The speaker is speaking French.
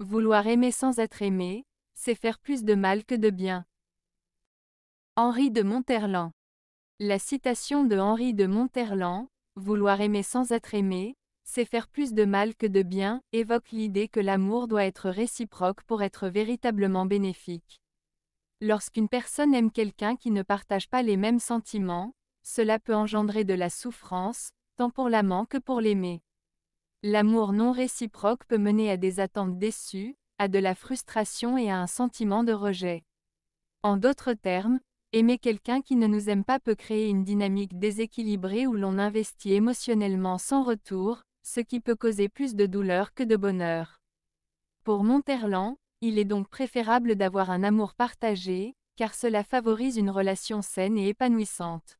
Vouloir aimer sans être aimé, c'est faire plus de mal que de bien. Henri de Monterland. La citation de Henri de Monterland, Vouloir aimer sans être aimé, c'est faire plus de mal que de bien, évoque l'idée que l'amour doit être réciproque pour être véritablement bénéfique. Lorsqu'une personne aime quelqu'un qui ne partage pas les mêmes sentiments, cela peut engendrer de la souffrance, tant pour l'amant que pour l'aimé. L'amour non réciproque peut mener à des attentes déçues, à de la frustration et à un sentiment de rejet. En d'autres termes, aimer quelqu'un qui ne nous aime pas peut créer une dynamique déséquilibrée où l'on investit émotionnellement sans retour, ce qui peut causer plus de douleur que de bonheur. Pour Monterland, il est donc préférable d'avoir un amour partagé, car cela favorise une relation saine et épanouissante.